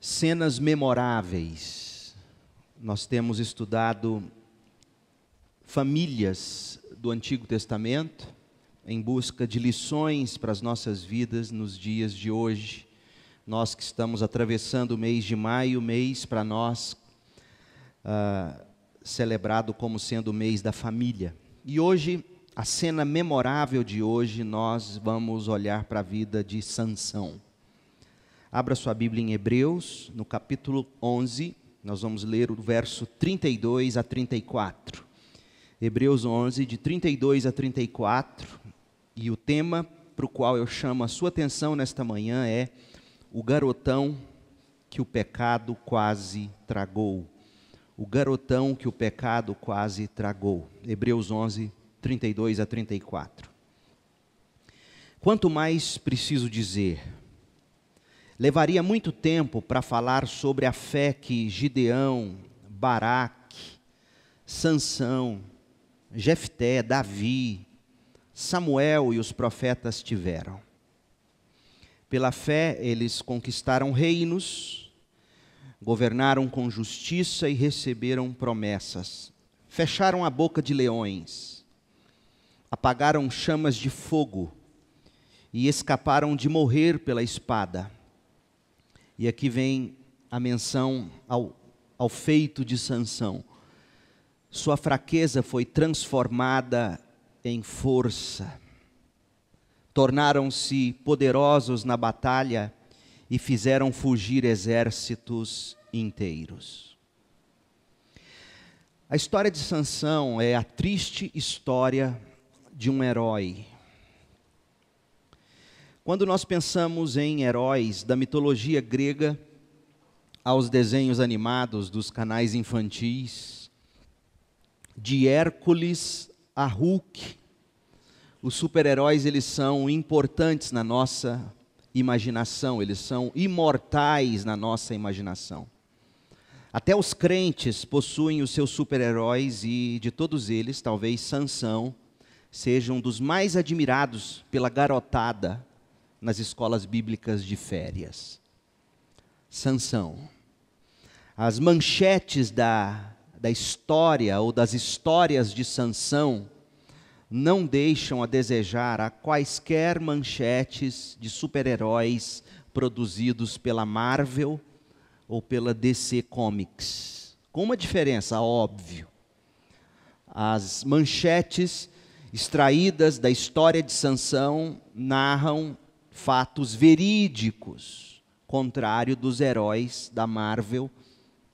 Cenas memoráveis. Nós temos estudado famílias do Antigo Testamento em busca de lições para as nossas vidas nos dias de hoje. Nós que estamos atravessando o mês de maio, mês para nós uh, celebrado como sendo o mês da família. E hoje, a cena memorável de hoje, nós vamos olhar para a vida de Sansão. Abra sua Bíblia em Hebreus, no capítulo 11, nós vamos ler o verso 32 a 34. Hebreus 11, de 32 a 34, e o tema para o qual eu chamo a sua atenção nesta manhã é o garotão que o pecado quase tragou. O garotão que o pecado quase tragou. Hebreus 11, 32 a 34. Quanto mais preciso dizer Levaria muito tempo para falar sobre a fé que Gideão, Baraque, Sansão, Jefté, Davi, Samuel e os profetas tiveram. Pela fé, eles conquistaram reinos, governaram com justiça e receberam promessas. Fecharam a boca de leões, apagaram chamas de fogo e escaparam de morrer pela espada. E aqui vem a menção ao, ao feito de Sansão. Sua fraqueza foi transformada em força. Tornaram-se poderosos na batalha e fizeram fugir exércitos inteiros. A história de Sansão é a triste história de um herói quando nós pensamos em heróis da mitologia grega, aos desenhos animados dos canais infantis, de Hércules a Hulk, os super-heróis eles são importantes na nossa imaginação, eles são imortais na nossa imaginação. Até os crentes possuem os seus super-heróis e de todos eles, talvez Sansão seja um dos mais admirados pela garotada nas escolas bíblicas de férias. Sansão. As manchetes da, da história ou das histórias de Sansão não deixam a desejar a quaisquer manchetes de super-heróis produzidos pela Marvel ou pela DC Comics. Com uma diferença, óbvio. As manchetes extraídas da história de Sansão narram fatos verídicos, contrário dos heróis da Marvel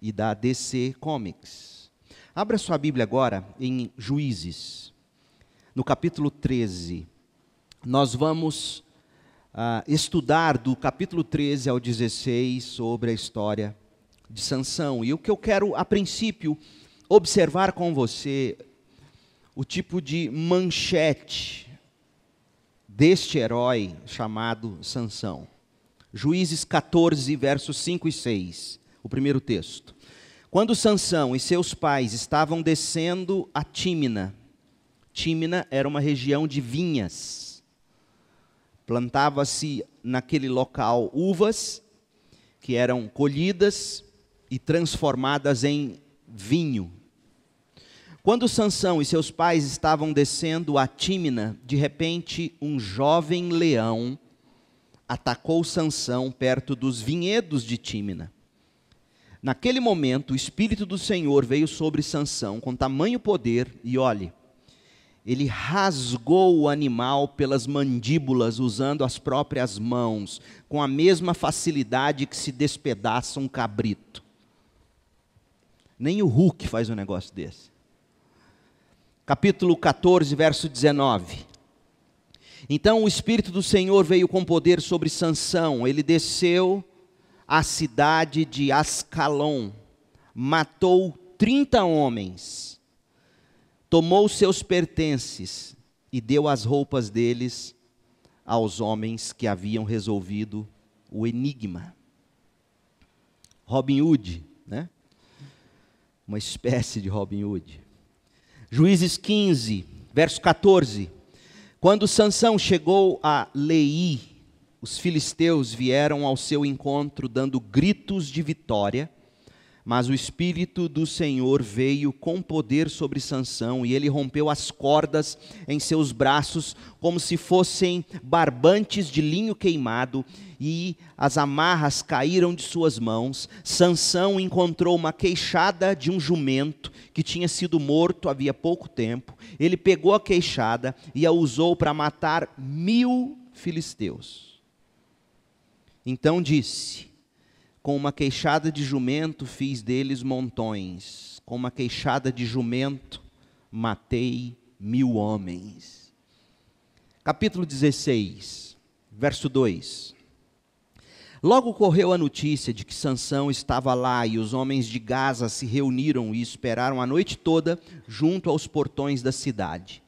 e da DC Comics. Abra sua Bíblia agora em Juízes, no capítulo 13. Nós vamos uh, estudar do capítulo 13 ao 16 sobre a história de Sansão. E o que eu quero, a princípio, observar com você, o tipo de manchete deste herói chamado Sansão. Juízes 14, versos 5 e 6, o primeiro texto. Quando Sansão e seus pais estavam descendo a Tímina, Tímina era uma região de vinhas. Plantava-se naquele local uvas que eram colhidas e transformadas em vinho, quando Sansão e seus pais estavam descendo a Tímina, de repente um jovem leão atacou Sansão perto dos vinhedos de Tímina. Naquele momento, o espírito do Senhor veio sobre Sansão com tamanho poder e olhe, ele rasgou o animal pelas mandíbulas usando as próprias mãos, com a mesma facilidade que se despedaça um cabrito. Nem o Hulk faz um negócio desse capítulo 14, verso 19. Então o Espírito do Senhor veio com poder sobre Sansão, ele desceu à cidade de Ascalon, matou 30 homens, tomou seus pertences e deu as roupas deles aos homens que haviam resolvido o enigma. Robin Hood, né? Uma espécie de Robin Hood. Juízes 15, verso 14. Quando Sansão chegou a Lei, os filisteus vieram ao seu encontro dando gritos de vitória mas o espírito do Senhor veio com poder sobre Sansão e ele rompeu as cordas em seus braços como se fossem barbantes de linho queimado e as amarras caíram de suas mãos. Sansão encontrou uma queixada de um jumento que tinha sido morto havia pouco tempo. Ele pegou a queixada e a usou para matar mil filisteus. Então disse: com uma queixada de jumento fiz deles montões, com uma queixada de jumento matei mil homens. Capítulo 16, verso 2. Logo correu a notícia de que Sansão estava lá e os homens de Gaza se reuniram e esperaram a noite toda junto aos portões da cidade.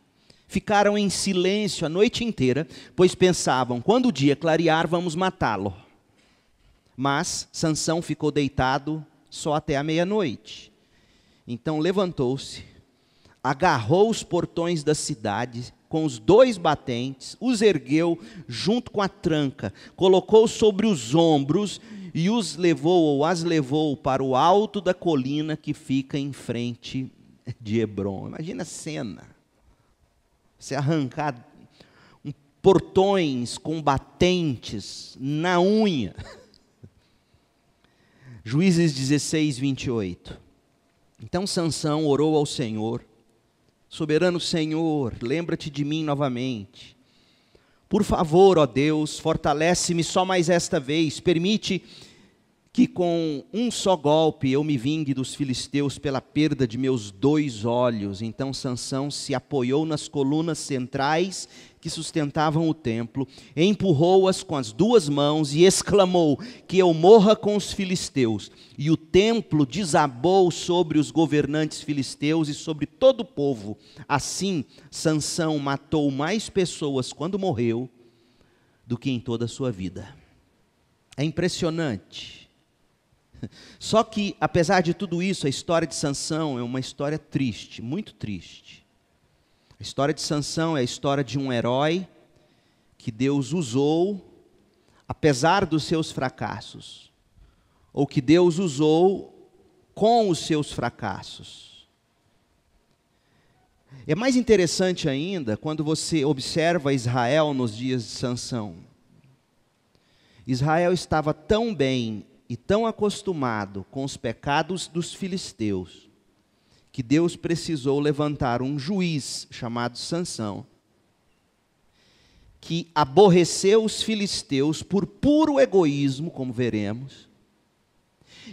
Ficaram em silêncio a noite inteira, pois pensavam: quando o dia clarear, vamos matá-lo. Mas Sansão ficou deitado só até a meia-noite. Então levantou-se, agarrou os portões da cidade com os dois batentes, os ergueu junto com a tranca, colocou sobre os ombros e os levou ou as levou para o alto da colina que fica em frente de Hebron. Imagina a cena. Você arrancar portões com batentes na unha. Juízes 16, 28. Então Sansão orou ao Senhor, soberano Senhor, lembra-te de mim novamente. Por favor, ó Deus, fortalece-me só mais esta vez, permite que com um só golpe eu me vingue dos filisteus pela perda de meus dois olhos. Então Sansão se apoiou nas colunas centrais que sustentavam o templo, empurrou-as com as duas mãos e exclamou: "Que eu morra com os filisteus!" E o templo desabou sobre os governantes filisteus e sobre todo o povo. Assim, Sansão matou mais pessoas quando morreu do que em toda a sua vida. É impressionante Só que, apesar de tudo isso, a história de Sansão é uma história triste, muito triste. A história de Sansão é a história de um herói que Deus usou, apesar dos seus fracassos, ou que Deus usou com os seus fracassos. É mais interessante ainda quando você observa Israel nos dias de Sansão. Israel estava tão bem e tão acostumado com os pecados dos filisteus que Deus precisou levantar um juiz chamado Sansão que aborreceu os filisteus por puro egoísmo, como veremos.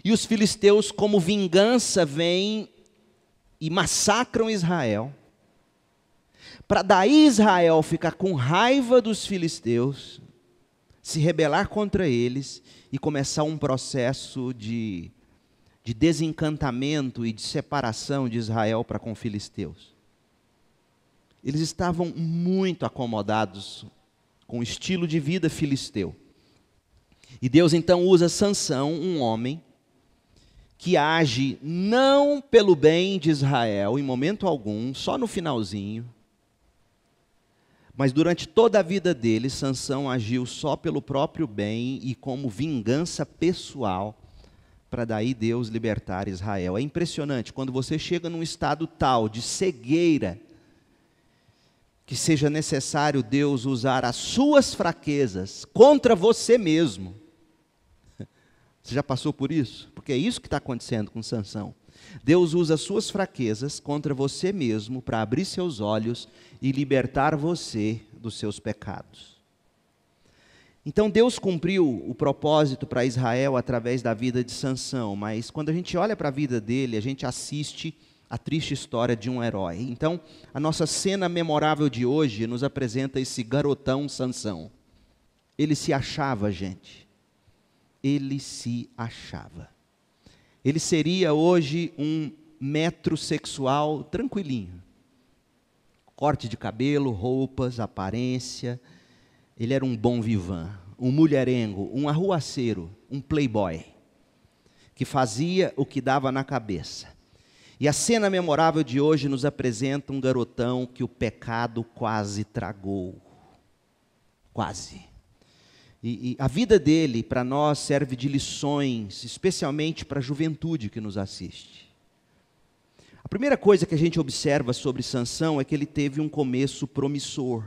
E os filisteus, como vingança, vêm e massacram Israel. Para daí Israel ficar com raiva dos filisteus, se rebelar contra eles e começar um processo de, de desencantamento e de separação de Israel para com os filisteus. Eles estavam muito acomodados com o estilo de vida filisteu. E Deus então usa Sansão, um homem que age não pelo bem de Israel em momento algum, só no finalzinho, mas durante toda a vida dele, Sansão agiu só pelo próprio bem e como vingança pessoal para daí Deus libertar Israel. É impressionante quando você chega num estado tal de cegueira que seja necessário Deus usar as suas fraquezas contra você mesmo. Você já passou por isso? Porque é isso que está acontecendo com Sansão. Deus usa suas fraquezas contra você mesmo para abrir seus olhos e libertar você dos seus pecados. Então Deus cumpriu o propósito para Israel através da vida de Sansão, mas quando a gente olha para a vida dele, a gente assiste a triste história de um herói. Então, a nossa cena memorável de hoje nos apresenta esse garotão Sansão. Ele se achava, gente. Ele se achava ele seria hoje um metrosexual tranquilinho. Corte de cabelo, roupas, aparência. Ele era um bom vivan, um mulherengo, um arruaceiro, um playboy, que fazia o que dava na cabeça. E a cena memorável de hoje nos apresenta um garotão que o pecado quase tragou. Quase. E, e a vida dele, para nós, serve de lições, especialmente para a juventude que nos assiste. A primeira coisa que a gente observa sobre Sansão é que ele teve um começo promissor.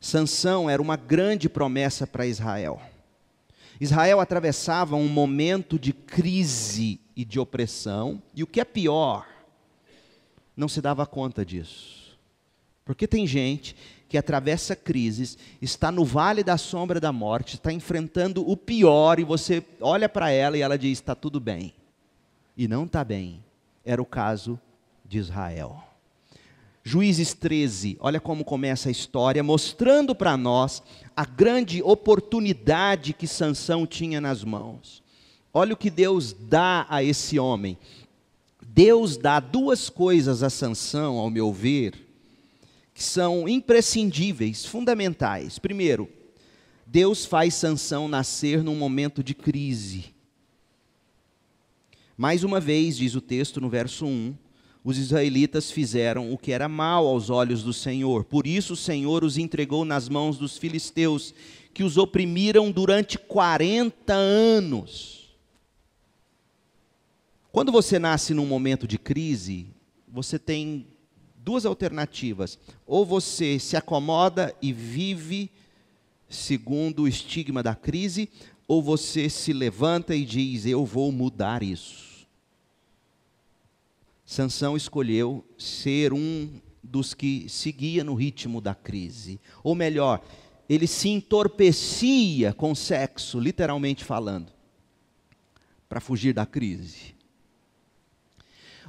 Sansão era uma grande promessa para Israel. Israel atravessava um momento de crise e de opressão, e o que é pior, não se dava conta disso. Porque tem gente que atravessa crises, está no vale da sombra da morte, está enfrentando o pior, e você olha para ela e ela diz: está tudo bem. E não está bem. Era o caso de Israel. Juízes 13, olha como começa a história, mostrando para nós a grande oportunidade que Sansão tinha nas mãos. Olha o que Deus dá a esse homem. Deus dá duas coisas a Sansão, ao meu ver, que são imprescindíveis, fundamentais. Primeiro, Deus faz Sansão nascer num momento de crise. Mais uma vez, diz o texto no verso 1, os israelitas fizeram o que era mal aos olhos do Senhor. Por isso o Senhor os entregou nas mãos dos filisteus, que os oprimiram durante 40 anos. Quando você nasce num momento de crise, você tem duas alternativas. Ou você se acomoda e vive segundo o estigma da crise, ou você se levanta e diz: Eu vou mudar isso. Sansão escolheu ser um dos que seguia no ritmo da crise. Ou melhor, ele se entorpecia com sexo, literalmente falando, para fugir da crise.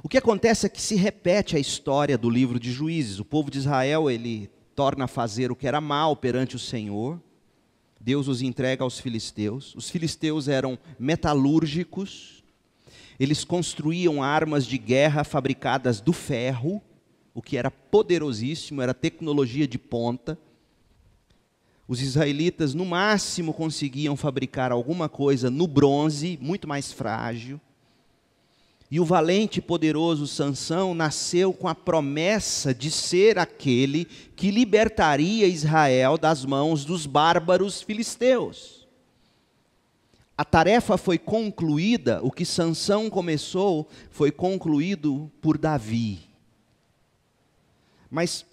O que acontece é que se repete a história do livro de Juízes. O povo de Israel, ele torna a fazer o que era mal perante o Senhor. Deus os entrega aos filisteus. Os filisteus eram metalúrgicos. Eles construíam armas de guerra fabricadas do ferro, o que era poderosíssimo, era tecnologia de ponta. Os israelitas, no máximo, conseguiam fabricar alguma coisa no bronze, muito mais frágil. E o valente e poderoso Sansão nasceu com a promessa de ser aquele que libertaria Israel das mãos dos bárbaros filisteus. A tarefa foi concluída, o que Sansão começou foi concluído por Davi. Mas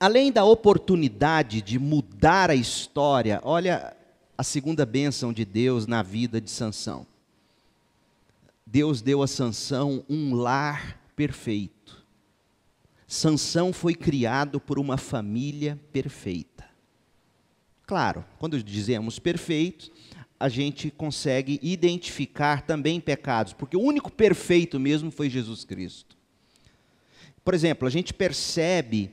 além da oportunidade de mudar a história, olha a segunda bênção de Deus na vida de Sansão. Deus deu a Sansão um lar perfeito. Sansão foi criado por uma família perfeita. Claro, quando dizemos perfeito, a gente consegue identificar também pecados, porque o único perfeito mesmo foi Jesus Cristo. Por exemplo, a gente percebe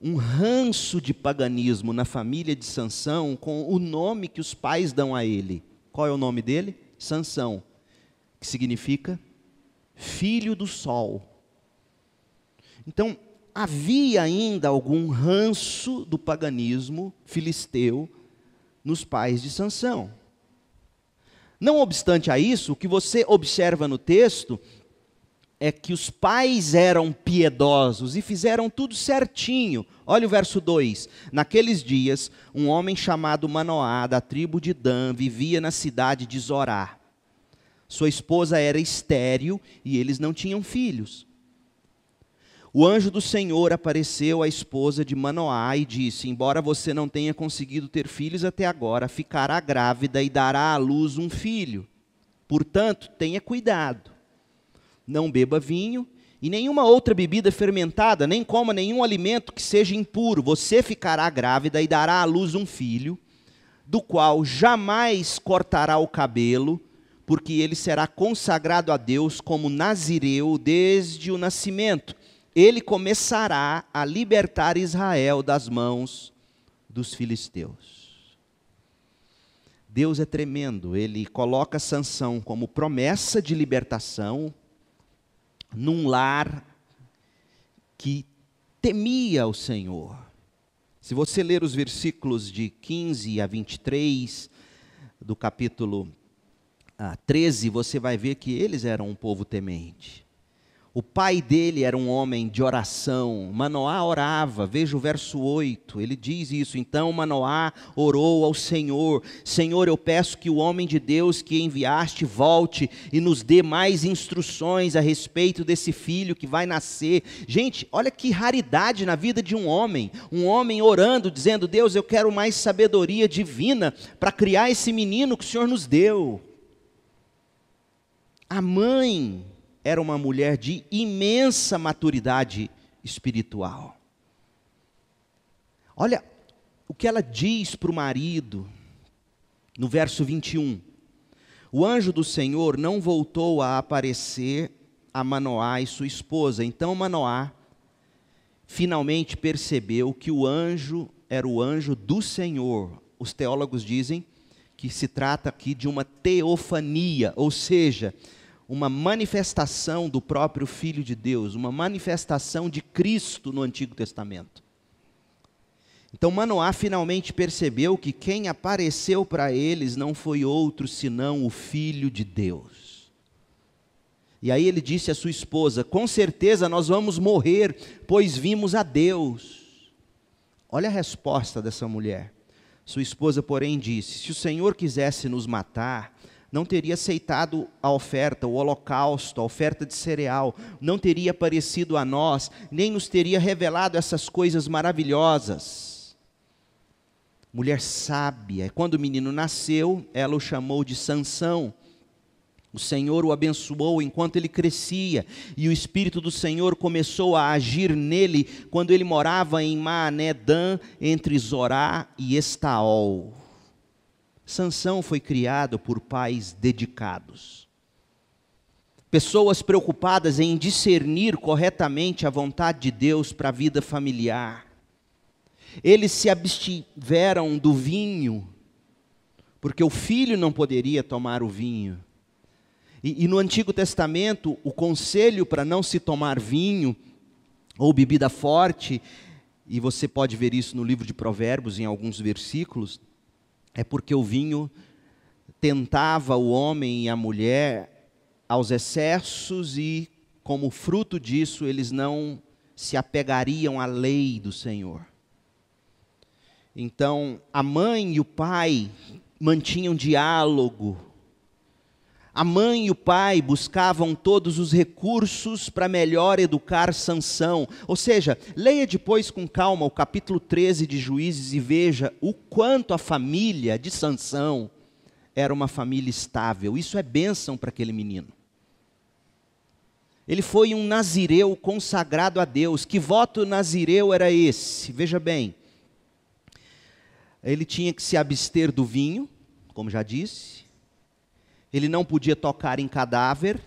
um ranço de paganismo na família de Sansão com o nome que os pais dão a ele. Qual é o nome dele? Sansão que significa filho do sol. Então, havia ainda algum ranço do paganismo filisteu nos pais de Sansão. Não obstante a isso, o que você observa no texto é que os pais eram piedosos e fizeram tudo certinho. Olha o verso 2. Naqueles dias, um homem chamado Manoá, da tribo de Dan, vivia na cidade de Zorá. Sua esposa era estéril e eles não tinham filhos. O anjo do Senhor apareceu à esposa de Manoá e disse: Embora você não tenha conseguido ter filhos até agora, ficará grávida e dará à luz um filho. Portanto, tenha cuidado. Não beba vinho e nenhuma outra bebida fermentada, nem coma nenhum alimento que seja impuro. Você ficará grávida e dará à luz um filho, do qual jamais cortará o cabelo porque ele será consagrado a Deus como nazireu desde o nascimento. Ele começará a libertar Israel das mãos dos filisteus. Deus é tremendo, ele coloca Sansão como promessa de libertação num lar que temia o Senhor. Se você ler os versículos de 15 a 23 do capítulo a 13, você vai ver que eles eram um povo temente. O pai dele era um homem de oração. Manoá orava, veja o verso 8, ele diz isso. Então Manoá orou ao Senhor: Senhor, eu peço que o homem de Deus que enviaste volte e nos dê mais instruções a respeito desse filho que vai nascer. Gente, olha que raridade na vida de um homem: um homem orando, dizendo: Deus, eu quero mais sabedoria divina para criar esse menino que o Senhor nos deu. A mãe era uma mulher de imensa maturidade espiritual. Olha o que ela diz para o marido, no verso 21. O anjo do Senhor não voltou a aparecer a Manoá e sua esposa. Então Manoá finalmente percebeu que o anjo era o anjo do Senhor. Os teólogos dizem que se trata aqui de uma teofania, ou seja, uma manifestação do próprio Filho de Deus, uma manifestação de Cristo no Antigo Testamento. Então Manoá finalmente percebeu que quem apareceu para eles não foi outro senão o Filho de Deus. E aí ele disse à sua esposa: Com certeza nós vamos morrer, pois vimos a Deus. Olha a resposta dessa mulher. Sua esposa, porém, disse: Se o Senhor quisesse nos matar, não teria aceitado a oferta, o holocausto, a oferta de cereal, não teria aparecido a nós, nem nos teria revelado essas coisas maravilhosas. Mulher sábia, quando o menino nasceu, ela o chamou de Sansão. O Senhor o abençoou enquanto ele crescia, e o Espírito do Senhor começou a agir nele quando ele morava em Maanedã, entre Zorá e Estaol. Sansão foi criado por pais dedicados. Pessoas preocupadas em discernir corretamente a vontade de Deus para a vida familiar. Eles se abstiveram do vinho, porque o filho não poderia tomar o vinho. E, e, no Antigo Testamento, o conselho para não se tomar vinho ou bebida forte, e você pode ver isso no livro de Provérbios, em alguns versículos, é porque o vinho tentava o homem e a mulher aos excessos e, como fruto disso, eles não se apegariam à lei do Senhor. Então, a mãe e o pai mantinham diálogo a mãe e o pai buscavam todos os recursos para melhor educar Sansão. Ou seja, leia depois com calma o capítulo 13 de Juízes e veja o quanto a família de Sansão era uma família estável. Isso é bênção para aquele menino. Ele foi um nazireu consagrado a Deus. Que voto nazireu era esse? Veja bem. Ele tinha que se abster do vinho, como já disse, ele não podia tocar em cadáver,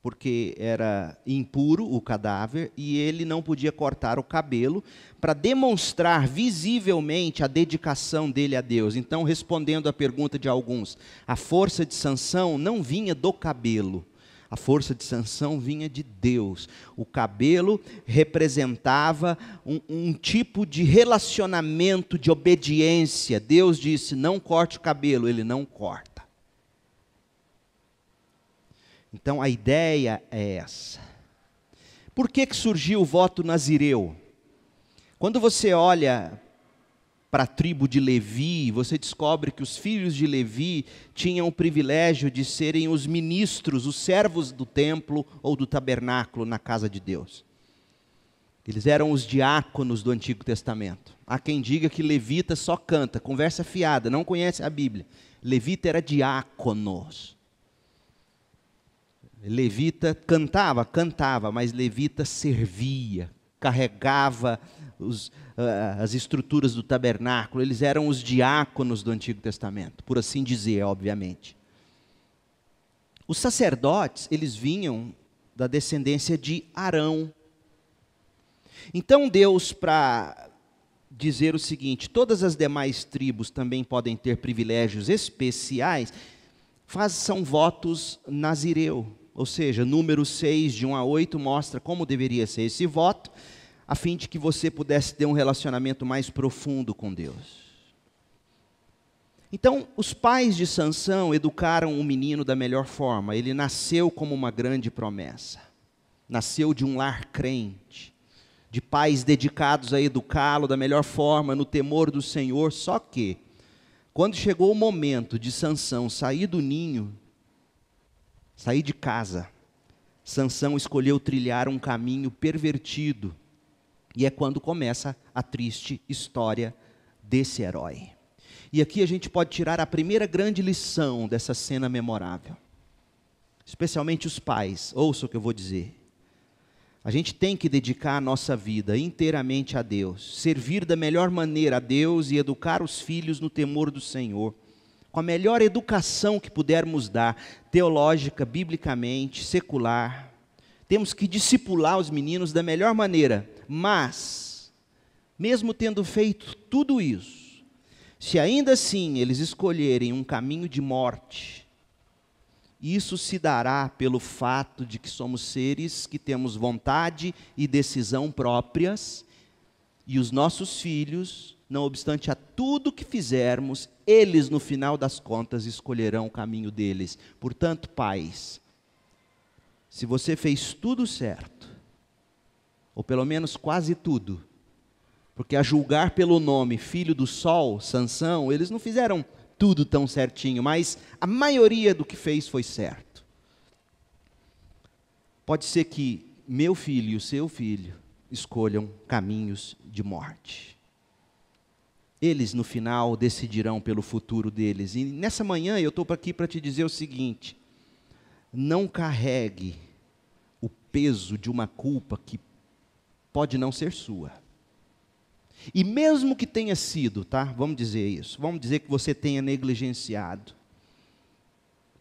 porque era impuro o cadáver, e ele não podia cortar o cabelo, para demonstrar visivelmente a dedicação dele a Deus. Então, respondendo à pergunta de alguns, a força de sanção não vinha do cabelo. A força de sanção vinha de Deus. O cabelo representava um, um, tipo de relacionamento de obediência. Deus disse: não corte o cabelo, ele não corta. Então a ideia é essa. Por que, que surgiu o voto nazireu? Quando você olha para a tribo de Levi, você descobre que os filhos de Levi tinham o privilégio de serem os ministros, os servos do templo ou do tabernáculo na casa de Deus. Eles eram os diáconos do Antigo Testamento. Há quem diga que levita só canta, conversa fiada, não conhece a Bíblia. Levita era diáconos. Levita cantava, cantava, mas Levita servia, carregava os, uh, as estruturas do tabernáculo. Eles eram os diáconos do Antigo Testamento, por assim dizer, obviamente. Os sacerdotes, eles vinham da descendência de Arão. Então Deus, para dizer o seguinte: todas as demais tribos também podem ter privilégios especiais, faz, são votos nazireu ou seja, número 6, de 1 a 8, mostra como deveria ser esse voto, a fim de que você pudesse ter um relacionamento mais profundo com Deus. Então, os pais de Sansão educaram o menino da melhor forma. Ele nasceu como uma grande promessa. Nasceu de um lar crente, de pais dedicados a educá-lo da melhor forma, no temor do Senhor. Só que, quando chegou o momento de Sansão sair do ninho sair de casa. Sansão escolheu trilhar um caminho pervertido. E é quando começa a triste história desse herói. E aqui a gente pode tirar a primeira grande lição dessa cena memorável. Especialmente os pais, ouça o que eu vou dizer. A gente tem que dedicar a nossa vida inteiramente a Deus, servir da melhor maneira a Deus e educar os filhos no temor do Senhor com a melhor educação que pudermos dar, teológica, biblicamente, secular. Temos que discipular os meninos da melhor maneira, mas, mesmo tendo feito tudo isso, se ainda assim eles escolherem um caminho de morte, isso se dará pelo fato de que somos seres que temos vontade e decisão próprias, e os nossos filhos não obstante a tudo que fizermos, eles no final das contas escolherão o caminho deles. Portanto, pais, se você fez tudo certo, ou pelo menos quase tudo, porque a julgar pelo nome Filho do Sol, Sansão, eles não fizeram tudo tão certinho, mas a maioria do que fez foi certo. Pode ser que meu filho e o seu filho escolham caminhos de morte eles no final decidirão pelo futuro deles. E nessa manhã eu estou aqui para te dizer o seguinte: não carregue o peso de uma culpa que pode não ser sua. E mesmo que tenha sido, tá? Vamos dizer isso. Vamos dizer que você tenha negligenciado.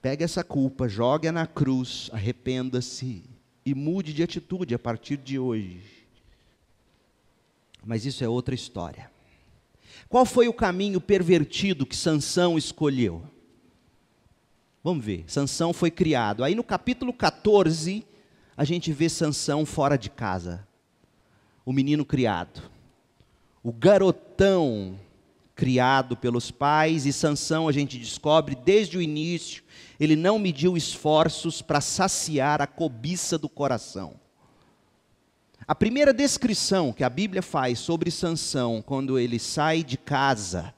Pegue essa culpa, jogue-a na cruz, arrependa-se e mude de atitude a partir de hoje. Mas isso é outra história. Qual foi o caminho pervertido que Sansão escolheu? Vamos ver. Sansão foi criado. Aí no capítulo 14, a gente vê Sansão fora de casa. O menino criado. O garotão criado pelos pais e Sansão a gente descobre desde o início, ele não mediu esforços para saciar a cobiça do coração. A primeira descrição que a Bíblia faz sobre Sansão quando ele sai de casa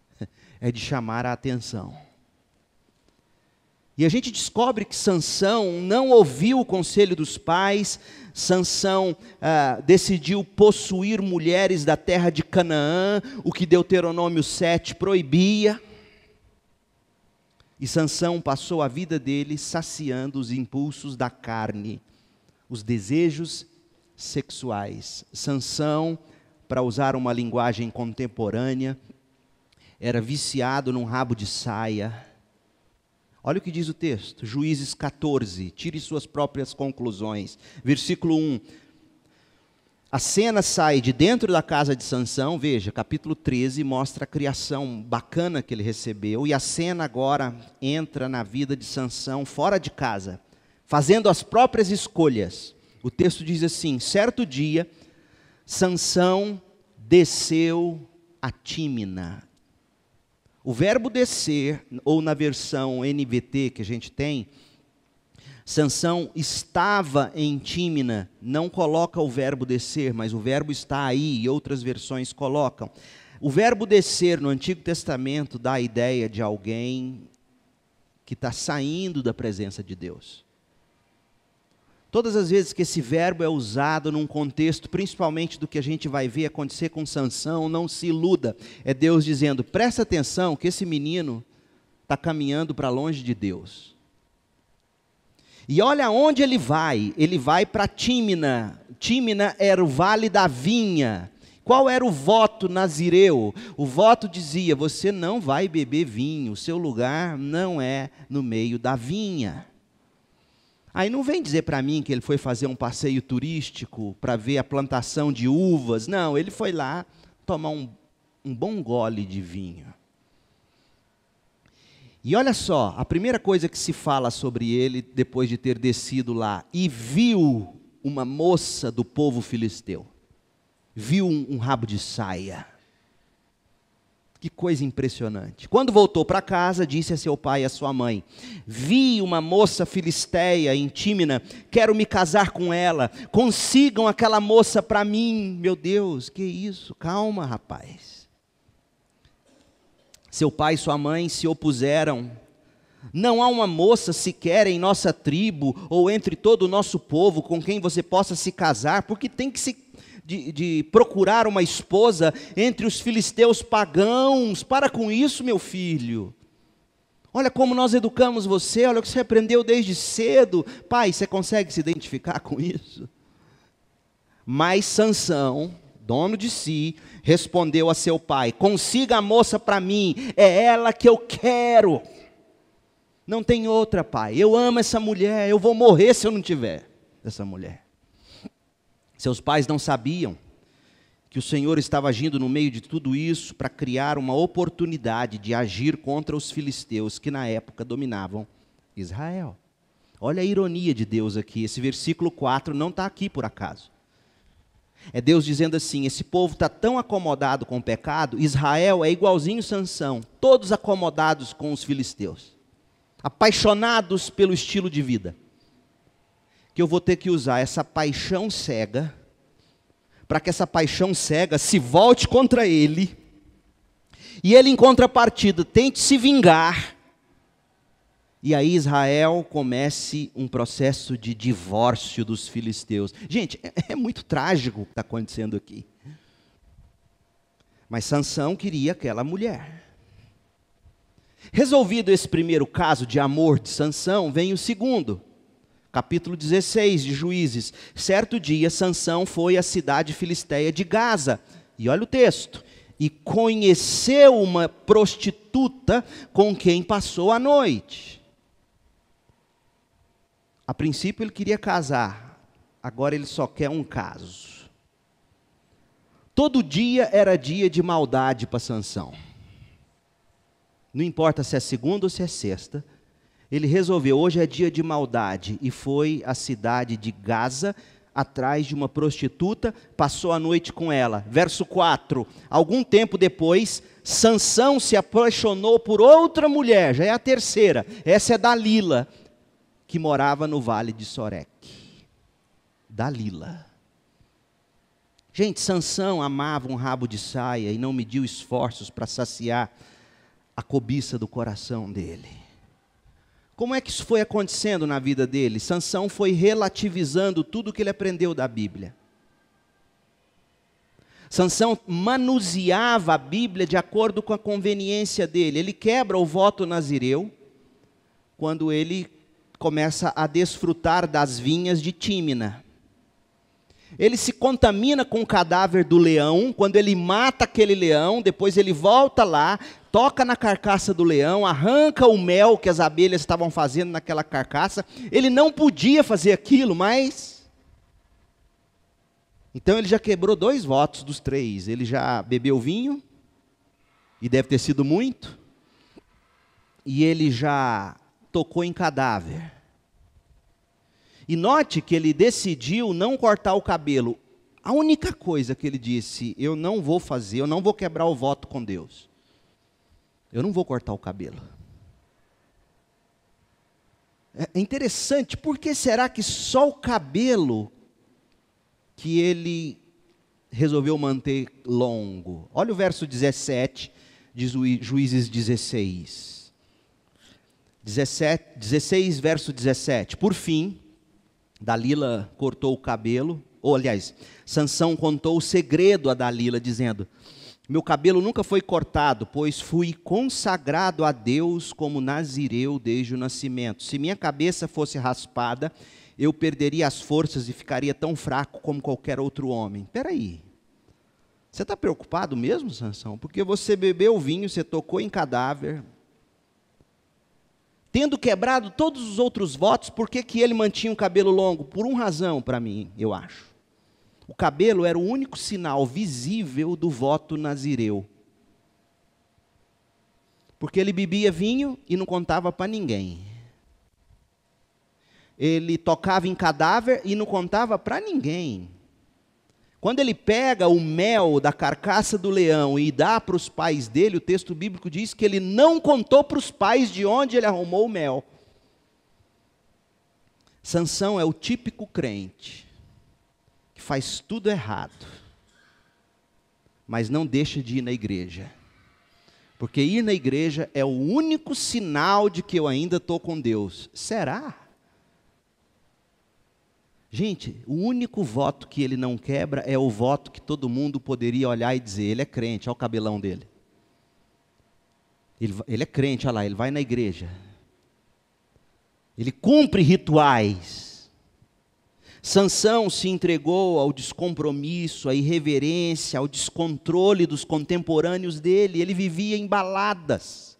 é de chamar a atenção. E a gente descobre que Sansão não ouviu o conselho dos pais, Sansão ah, decidiu possuir mulheres da terra de Canaã, o que Deuteronômio 7 proibia. E Sansão passou a vida dele saciando os impulsos da carne, os desejos sexuais. Sansão, para usar uma linguagem contemporânea, era viciado num rabo de saia. Olha o que diz o texto, Juízes 14, tire suas próprias conclusões. Versículo 1. A cena sai de dentro da casa de Sansão, veja, capítulo 13 mostra a criação bacana que ele recebeu, e a cena agora entra na vida de Sansão fora de casa, fazendo as próprias escolhas. O texto diz assim: certo dia, Sansão desceu a Tímina. O verbo descer, ou na versão NVT que a gente tem, Sansão estava em Tímina, não coloca o verbo descer, mas o verbo está aí e outras versões colocam. O verbo descer no Antigo Testamento dá a ideia de alguém que está saindo da presença de Deus. Todas as vezes que esse verbo é usado num contexto, principalmente do que a gente vai ver acontecer com Sansão, não se iluda. É Deus dizendo: presta atenção que esse menino está caminhando para longe de Deus. E olha onde ele vai. Ele vai para Tímina. Tímina era o vale da vinha. Qual era o voto nazireu? O voto dizia: você não vai beber vinho, o seu lugar não é no meio da vinha. Aí não vem dizer para mim que ele foi fazer um passeio turístico para ver a plantação de uvas. Não, ele foi lá tomar um, um bom gole de vinho. E olha só, a primeira coisa que se fala sobre ele depois de ter descido lá, e viu uma moça do povo filisteu, viu um, um rabo de saia. Que coisa impressionante. Quando voltou para casa, disse a seu pai e a sua mãe: Vi uma moça filisteia em Tímina, quero me casar com ela. Consigam aquela moça para mim. Meu Deus, que isso? Calma, rapaz. Seu pai e sua mãe se opuseram. Não há uma moça sequer em nossa tribo ou entre todo o nosso povo com quem você possa se casar, porque tem que se de, de procurar uma esposa entre os filisteus pagãos. Para com isso, meu filho. Olha como nós educamos você, olha o que você aprendeu desde cedo. Pai, você consegue se identificar com isso? Mas Sansão, dono de si, respondeu a seu pai: Consiga a moça para mim, é ela que eu quero. Não tem outra, pai. Eu amo essa mulher, eu vou morrer se eu não tiver essa mulher. Seus pais não sabiam que o Senhor estava agindo no meio de tudo isso para criar uma oportunidade de agir contra os filisteus que na época dominavam Israel. Olha a ironia de Deus aqui. Esse versículo 4 não está aqui por acaso. É Deus dizendo assim: esse povo está tão acomodado com o pecado, Israel é igualzinho Sansão, todos acomodados com os filisteus, apaixonados pelo estilo de vida que eu vou ter que usar essa paixão cega, para que essa paixão cega se volte contra ele, e ele, em contrapartida, tente se vingar, e aí Israel comece um processo de divórcio dos filisteus. Gente, é, é muito trágico o que está acontecendo aqui. Mas Sansão queria aquela mulher. Resolvido esse primeiro caso de amor de Sansão, vem o segundo capítulo 16 de Juízes. Certo dia, Sansão foi à cidade filisteia de Gaza. E olha o texto. E conheceu uma prostituta com quem passou a noite. A princípio ele queria casar, agora ele só quer um caso. Todo dia era dia de maldade para Sansão. Não importa se é segunda ou se é sexta, ele resolveu, hoje é dia de maldade, e foi à cidade de Gaza atrás de uma prostituta, passou a noite com ela. Verso 4. Algum tempo depois, Sansão se apaixonou por outra mulher, já é a terceira. Essa é Dalila, que morava no vale de Sorek. Dalila. Gente, Sansão amava um rabo de saia e não mediu esforços para saciar a cobiça do coração dele. Como é que isso foi acontecendo na vida dele? Sansão foi relativizando tudo o que ele aprendeu da Bíblia. Sansão manuseava a Bíblia de acordo com a conveniência dele. Ele quebra o voto nazireu quando ele começa a desfrutar das vinhas de Tímina ele se contamina com o cadáver do leão, quando ele mata aquele leão, depois ele volta lá, toca na carcaça do leão, arranca o mel que as abelhas estavam fazendo naquela carcaça. Ele não podia fazer aquilo, mas. Então ele já quebrou dois votos dos três. Ele já bebeu vinho, e deve ter sido muito, e ele já tocou em cadáver. E note que ele decidiu não cortar o cabelo. A única coisa que ele disse, eu não vou fazer, eu não vou quebrar o voto com Deus. Eu não vou cortar o cabelo. É interessante, por que será que só o cabelo que ele resolveu manter longo? Olha o verso 17 de Juízes 16. 17, 16, verso 17. Por fim, Dalila cortou o cabelo, ou aliás, Sansão contou o segredo a Dalila, dizendo: Meu cabelo nunca foi cortado, pois fui consagrado a Deus como nazireu desde o nascimento. Se minha cabeça fosse raspada, eu perderia as forças e ficaria tão fraco como qualquer outro homem. Peraí, Você está preocupado mesmo, Sansão? Porque você bebeu vinho, você tocou em cadáver, Tendo quebrado todos os outros votos, por que, que ele mantinha o cabelo longo? Por uma razão, para mim, eu acho. O cabelo era o único sinal visível do voto nazireu. Porque ele bebia vinho e não contava para ninguém. Ele tocava em cadáver e não contava para ninguém. Quando ele pega o mel da carcaça do leão e dá para os pais dele, o texto bíblico diz que ele não contou para os pais de onde ele arrumou o mel. Sansão é o típico crente que faz tudo errado, mas não deixa de ir na igreja. Porque ir na igreja é o único sinal de que eu ainda estou com Deus. Será? Gente, o único voto que ele não quebra é o voto que todo mundo poderia olhar e dizer: ele é crente, olha o cabelão dele. Ele, ele é crente, olha lá, ele vai na igreja. Ele cumpre rituais. Sansão se entregou ao descompromisso, à irreverência, ao descontrole dos contemporâneos dele. Ele vivia em baladas.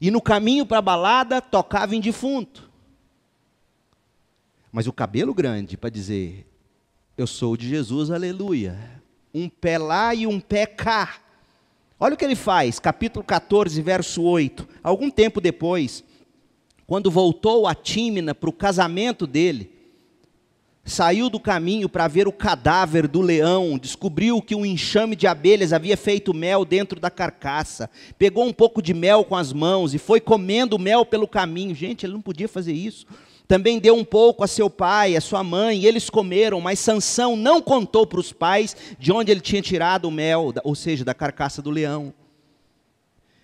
E no caminho para a balada tocava em defunto. Mas o cabelo grande para dizer: Eu sou de Jesus, aleluia. Um pé lá e um pé cá. Olha o que ele faz, capítulo 14, verso 8. Algum tempo depois, quando voltou a Tímina para o casamento dele, saiu do caminho para ver o cadáver do leão, descobriu que um enxame de abelhas havia feito mel dentro da carcaça, pegou um pouco de mel com as mãos e foi comendo mel pelo caminho. Gente, ele não podia fazer isso. Também deu um pouco a seu pai, a sua mãe, e eles comeram, mas Sansão não contou para os pais de onde ele tinha tirado o mel, ou seja, da carcaça do leão.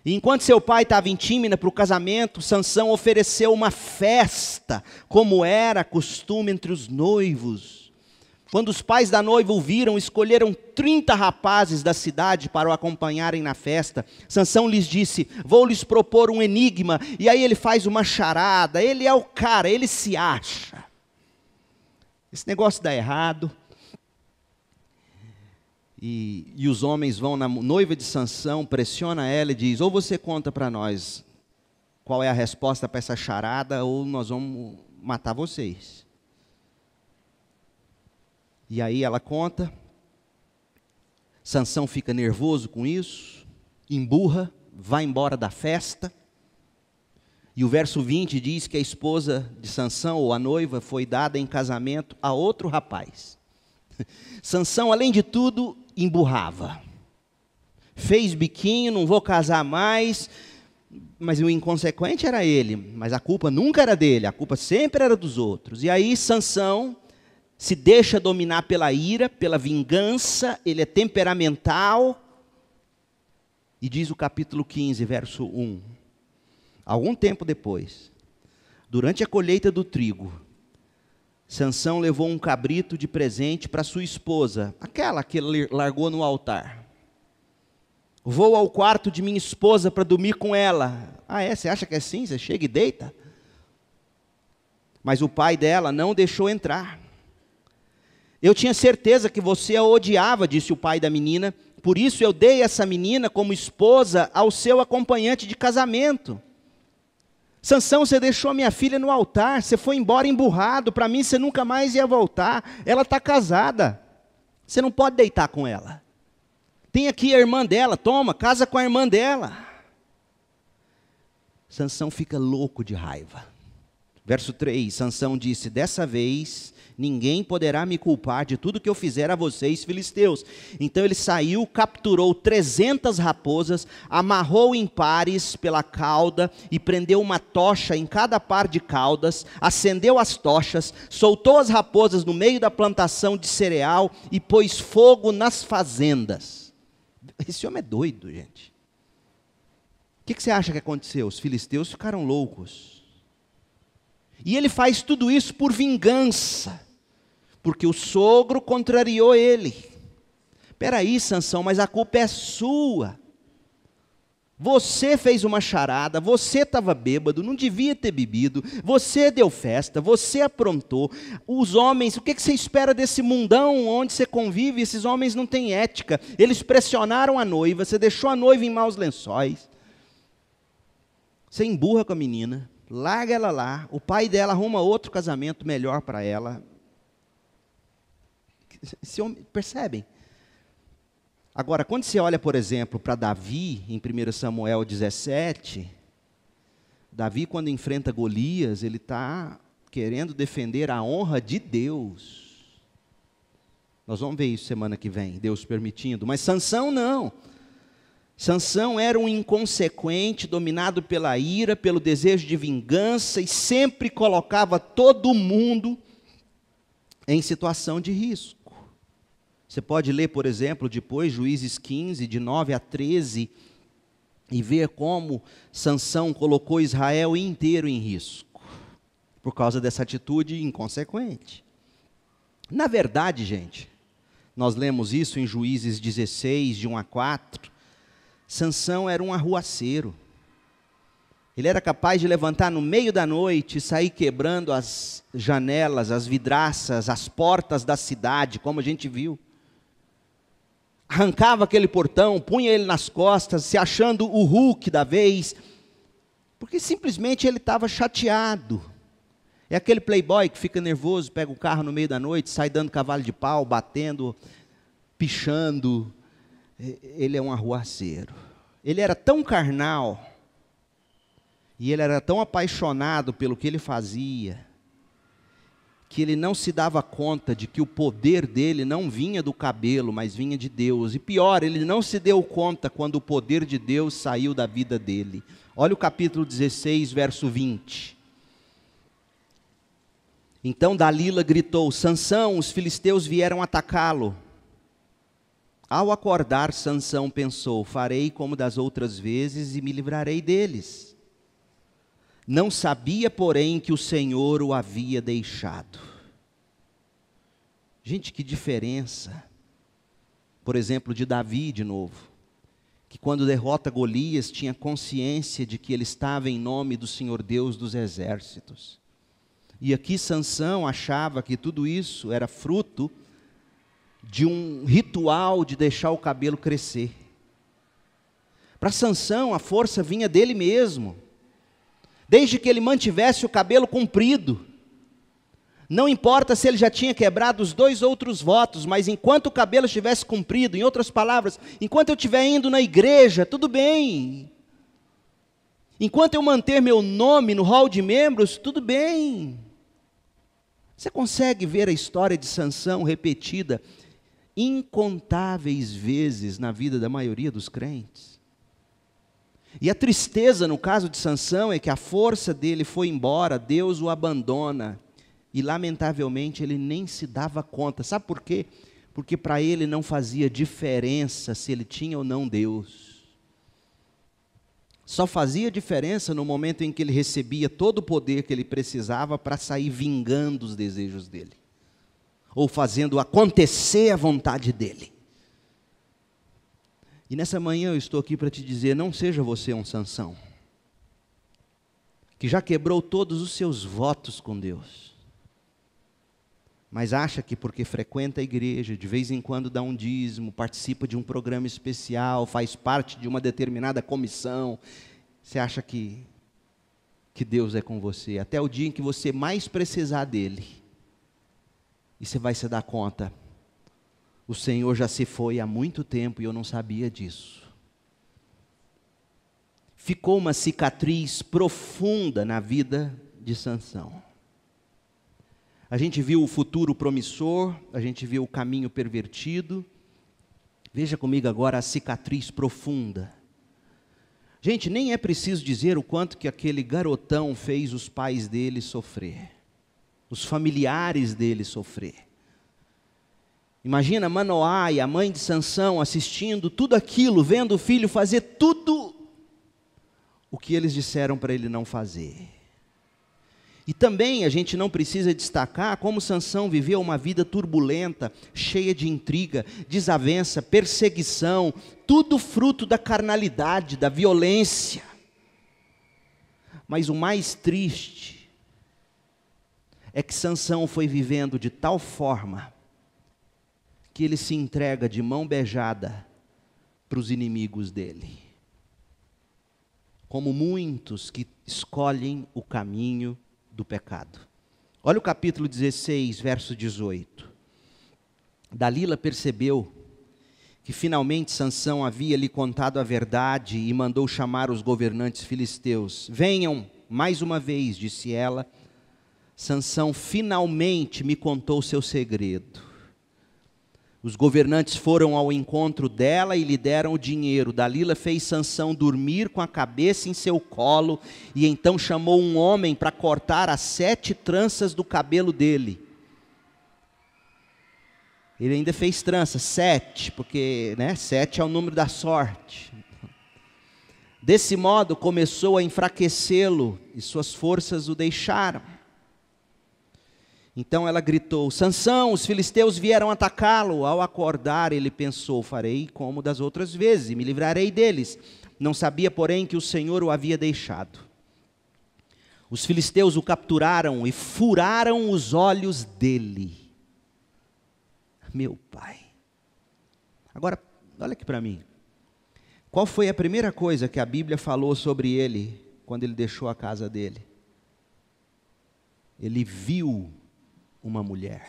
E enquanto seu pai estava em Tímina para o casamento, Sansão ofereceu uma festa, como era costume entre os noivos. Quando os pais da noiva o viram, escolheram 30 rapazes da cidade para o acompanharem na festa. Sansão lhes disse: "Vou lhes propor um enigma". E aí ele faz uma charada, ele é o cara, ele se acha. Esse negócio dá errado. E, e os homens vão na noiva de Sansão, pressiona ela e diz: "Ou você conta para nós qual é a resposta para essa charada, ou nós vamos matar vocês". E aí ela conta. Sansão fica nervoso com isso, emburra, vai embora da festa. E o verso 20 diz que a esposa de Sansão, ou a noiva, foi dada em casamento a outro rapaz. Sansão, além de tudo, emburrava. Fez biquinho, não vou casar mais, mas o inconsequente era ele, mas a culpa nunca era dele, a culpa sempre era dos outros. E aí Sansão se deixa dominar pela ira, pela vingança, ele é temperamental. E diz o capítulo 15, verso 1. Algum tempo depois, durante a colheita do trigo, Sansão levou um cabrito de presente para sua esposa, aquela que ele largou no altar. Vou ao quarto de minha esposa para dormir com ela. Ah, é? Você acha que é assim? Você chega e deita? Mas o pai dela não deixou entrar. Eu tinha certeza que você a odiava, disse o pai da menina. Por isso eu dei essa menina como esposa ao seu acompanhante de casamento. Sansão, você deixou a minha filha no altar, você foi embora emburrado, para mim você nunca mais ia voltar. Ela está casada. Você não pode deitar com ela. Tem aqui a irmã dela, toma, casa com a irmã dela. Sansão fica louco de raiva. Verso 3, Sansão disse: "Dessa vez Ninguém poderá me culpar de tudo que eu fizer a vocês, filisteus. Então ele saiu, capturou 300 raposas, amarrou em pares pela cauda e prendeu uma tocha em cada par de caudas, acendeu as tochas, soltou as raposas no meio da plantação de cereal e pôs fogo nas fazendas. Esse homem é doido, gente. O que, você acha que aconteceu? Os filisteus ficaram loucos. E ele faz tudo isso por vingança porque o sogro contrariou ele. Peraí, Sansão, mas a culpa é sua. Você fez uma charada, você estava bêbado, não devia ter bebido, você deu festa, você aprontou. Os homens, o que, que você espera desse mundão onde você convive? Esses homens não têm ética. Eles pressionaram a noiva, você deixou a noiva em maus lençóis. Você emburra com a menina, larga ela lá, o pai dela arruma outro casamento melhor para ela, se percebem? Agora, quando você olha, por exemplo, para Davi, em 1 Samuel 17, Davi, quando enfrenta Golias, ele está querendo defender a honra de Deus. Nós vamos ver isso semana que vem, Deus permitindo. Mas Sansão não. Sansão era um inconsequente, dominado pela ira, pelo desejo de vingança e sempre colocava todo mundo em situação de risco. Você pode ler, por exemplo, depois Juízes 15, de 9 a 13, e ver como Sansão colocou Israel inteiro em risco por causa dessa atitude inconsequente. Na verdade, gente, nós lemos isso em Juízes 16, de 1 a 4. Sansão era um arruaceiro. Ele era capaz de levantar no meio da noite e sair quebrando as janelas, as vidraças, as portas da cidade, como a gente viu arrancava aquele portão, punha ele nas costas, se achando o Hulk da vez, porque simplesmente ele estava chateado. É aquele playboy que fica nervoso, pega o carro no meio da noite, sai dando cavalo de pau, batendo, pichando. Ele é um arruaceiro. Ele era tão carnal e ele era tão apaixonado pelo que ele fazia que ele não se dava conta de que o poder dele não vinha do cabelo, mas vinha de Deus. E pior, ele não se deu conta quando o poder de Deus saiu da vida dele. Olha o capítulo 16, verso 20. Então Dalila gritou: Sansão, os filisteus vieram atacá-lo. Ao acordar, Sansão pensou: Farei como das outras vezes e me livrarei deles. Não sabia, porém, que o Senhor o havia deixado. Gente, que diferença. Por exemplo, de Davi de novo, que quando derrota Golias tinha consciência de que ele estava em nome do Senhor Deus dos exércitos. E aqui Sansão achava que tudo isso era fruto de um ritual de deixar o cabelo crescer. Para Sansão, a força vinha dele mesmo. Desde que ele mantivesse o cabelo comprido, não importa se ele já tinha quebrado os dois outros votos, mas enquanto o cabelo estivesse comprido, em outras palavras, enquanto eu estiver indo na igreja, tudo bem. Enquanto eu manter meu nome no hall de membros, tudo bem. Você consegue ver a história de Sansão repetida incontáveis vezes na vida da maioria dos crentes? E a tristeza no caso de Sansão é que a força dele foi embora, Deus o abandona. E lamentavelmente ele nem se dava conta. Sabe por quê? Porque para ele não fazia diferença se ele tinha ou não Deus. Só fazia diferença no momento em que ele recebia todo o poder que ele precisava para sair vingando os desejos dele, ou fazendo acontecer a vontade dele. E nessa manhã eu estou aqui para te dizer: não seja você um Sansão, que já quebrou todos os seus votos com Deus, mas acha que porque frequenta a igreja, de vez em quando dá um dízimo, participa de um programa especial, faz parte de uma determinada comissão, você acha que que Deus é com você até o dia em que você mais precisar dele. E você vai se dar conta. O Senhor já se foi há muito tempo e eu não sabia disso. Ficou uma cicatriz profunda na vida de Sansão. A gente viu o futuro promissor, a gente viu o caminho pervertido. Veja comigo agora a cicatriz profunda. Gente, nem é preciso dizer o quanto que aquele garotão fez os pais dele sofrer, os familiares dele sofrer. Imagina Manoá e a mãe de Sansão assistindo tudo aquilo, vendo o filho fazer tudo o que eles disseram para ele não fazer. E também a gente não precisa destacar como Sansão viveu uma vida turbulenta, cheia de intriga, desavença, perseguição, tudo fruto da carnalidade, da violência. Mas o mais triste é que Sansão foi vivendo de tal forma que ele se entrega de mão beijada para os inimigos dele. Como muitos que escolhem o caminho do pecado. Olha o capítulo 16, verso 18. Dalila percebeu que finalmente Sansão havia lhe contado a verdade e mandou chamar os governantes filisteus. Venham, mais uma vez, disse ela. Sansão finalmente me contou seu segredo. Os governantes foram ao encontro dela e lhe deram o dinheiro. Dalila fez Sansão dormir com a cabeça em seu colo e então chamou um homem para cortar as sete tranças do cabelo dele. Ele ainda fez tranças, sete, porque né, sete é o número da sorte. Desse modo começou a enfraquecê-lo e suas forças o deixaram. Então ela gritou: Sansão, os filisteus vieram atacá-lo. Ao acordar, ele pensou: Farei como das outras vezes, me livrarei deles. Não sabia, porém, que o Senhor o havia deixado. Os filisteus o capturaram e furaram os olhos dele. Meu pai. Agora, olha aqui para mim. Qual foi a primeira coisa que a Bíblia falou sobre ele quando ele deixou a casa dele? Ele viu uma mulher.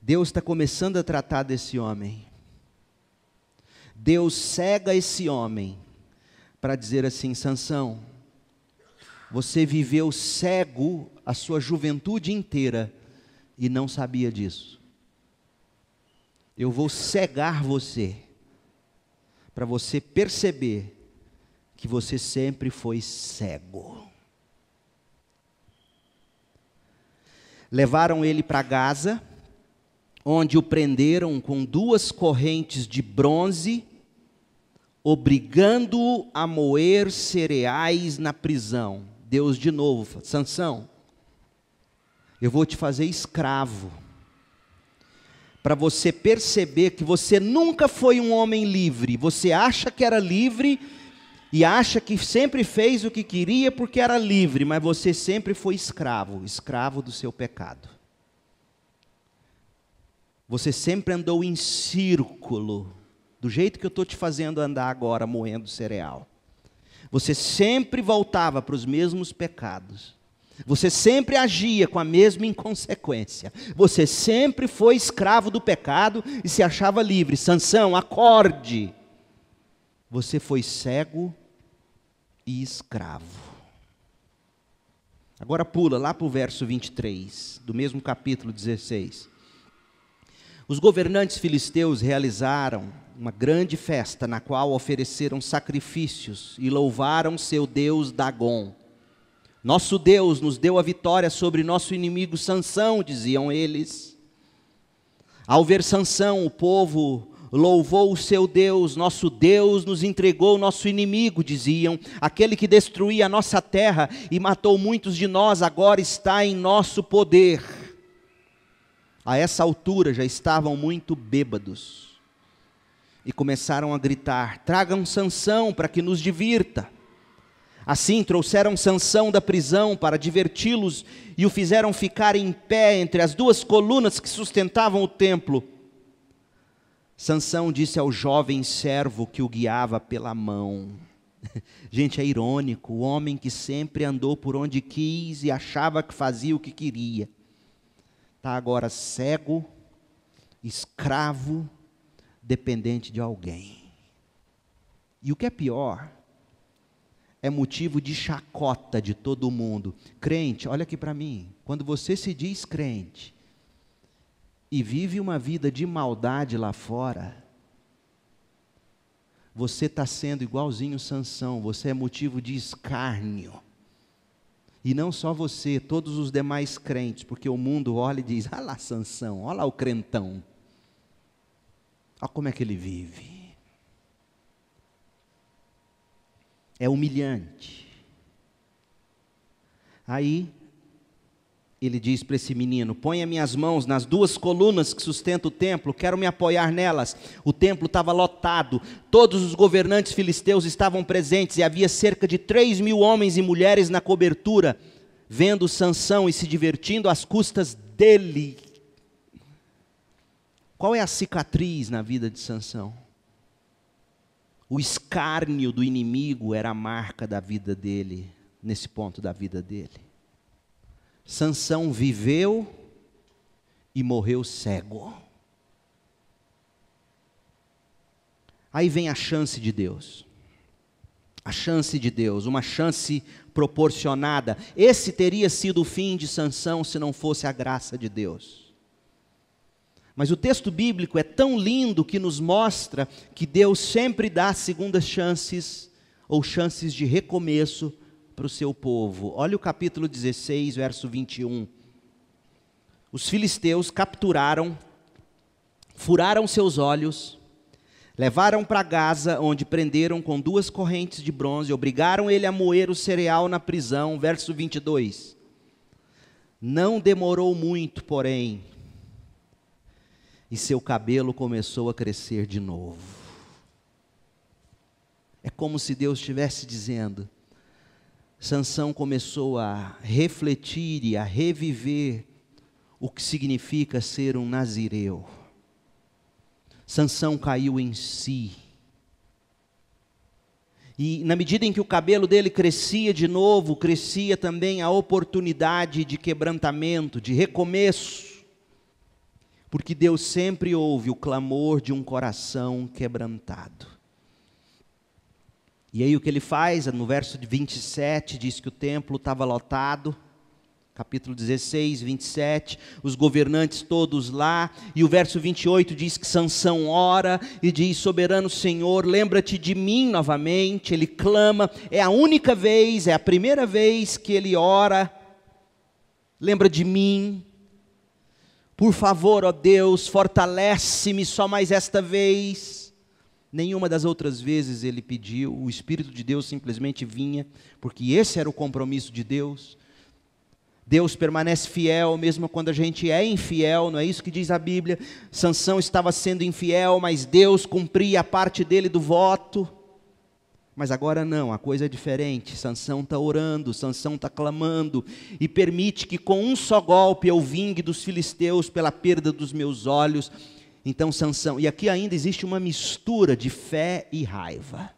Deus está começando a tratar desse homem. Deus cega esse homem para dizer assim: Sansão, você viveu cego a sua juventude inteira e não sabia disso. Eu vou cegar você para você perceber que você sempre foi cego. Levaram ele para Gaza, onde o prenderam com duas correntes de bronze, obrigando-o a moer cereais na prisão. Deus de novo, Sansão, eu vou te fazer escravo. Para você perceber que você nunca foi um homem livre. Você acha que era livre, e acha que sempre fez o que queria porque era livre, mas você sempre foi escravo, escravo do seu pecado. Você sempre andou em círculo, do jeito que eu estou te fazendo andar agora, moendo cereal. Você sempre voltava para os mesmos pecados. Você sempre agia com a mesma inconsequência. Você sempre foi escravo do pecado e se achava livre. Sansão, acorde. Você foi cego e escravo. Agora pula lá para o verso 23, do mesmo capítulo 16. Os governantes filisteus realizaram uma grande festa, na qual ofereceram sacrifícios e louvaram seu deus Dagom. Nosso Deus nos deu a vitória sobre nosso inimigo Sansão, diziam eles. Ao ver Sansão, o povo louvou o seu Deus, nosso Deus nos entregou o nosso inimigo, diziam. Aquele que destruía a nossa terra e matou muitos de nós, agora está em nosso poder. A essa altura já estavam muito bêbados e começaram a gritar: Tragam Sansão para que nos divirta. Assim trouxeram Sansão da prisão para diverti-los e o fizeram ficar em pé entre as duas colunas que sustentavam o templo. Sansão disse ao jovem servo que o guiava pela mão. Gente, é irônico, o homem que sempre andou por onde quis e achava que fazia o que queria, está agora cego, escravo, dependente de alguém. E o que é pior, é motivo de chacota de todo mundo. Crente, olha aqui para mim, quando você se diz crente, e vive uma vida de maldade lá fora, você está sendo igualzinho Sansão, você é motivo de escárnio. E não só você, todos os demais crentes, porque o mundo olha e diz: olha ah lá Sansão, olha lá o crentão. Olha como é que ele vive. É humilhante. Aí ele diz para esse menino: Ponha minhas mãos nas duas colunas que sustentam o templo, quero me apoiar nelas. O templo estava lotado, todos os governantes filisteus estavam presentes e havia cerca de três mil homens e mulheres na cobertura, vendo Sansão e se divertindo às custas dele. Qual é a cicatriz na vida de Sansão? O escárnio do inimigo era a marca da vida dele, nesse ponto da vida dele. Sansão viveu e morreu cego. Aí vem a chance de Deus. A chance de Deus, uma chance proporcionada. Esse teria sido o fim de Sansão se não fosse a graça de Deus. Mas o texto bíblico é tão lindo que nos mostra que Deus sempre dá segundas chances ou chances de recomeço para o seu povo. Olha o capítulo 16, verso 21. Os filisteus capturaram, furaram seus olhos, levaram para Gaza, onde prenderam com duas correntes de bronze, obrigaram ele a moer o cereal na prisão. Verso 22. Não demorou muito, porém, e seu cabelo começou a crescer de novo. É como se Deus estivesse dizendo: Sansão começou a refletir e a reviver o que significa ser um nazireu. Sansão caiu em si. E na medida em que o cabelo dele crescia de novo, crescia também a oportunidade de quebrantamento, de recomeço. Porque Deus sempre ouve o clamor de um coração quebrantado. E aí o que ele faz, no verso de 27, diz que o templo estava lotado. Capítulo 16, 27, os governantes todos lá, e o verso 28 diz que Sansão ora e diz: Soberano Senhor, lembra-te de mim novamente. Ele clama, é a única vez, é a primeira vez que ele ora. Lembra de mim, por favor, ó Deus, fortalece-me só mais esta vez. Nenhuma das outras vezes ele pediu, o Espírito de Deus simplesmente vinha, porque esse era o compromisso de Deus. Deus permanece fiel mesmo quando a gente é infiel, não é isso que diz a Bíblia? Sansão estava sendo infiel, mas Deus cumpria a parte dele do voto. Mas agora não, a coisa é diferente. Sansão está orando, Sansão está clamando e permite que com um só golpe eu vingue dos filisteus pela perda dos meus olhos então Sansão, e aqui ainda existe uma mistura de fé e raiva.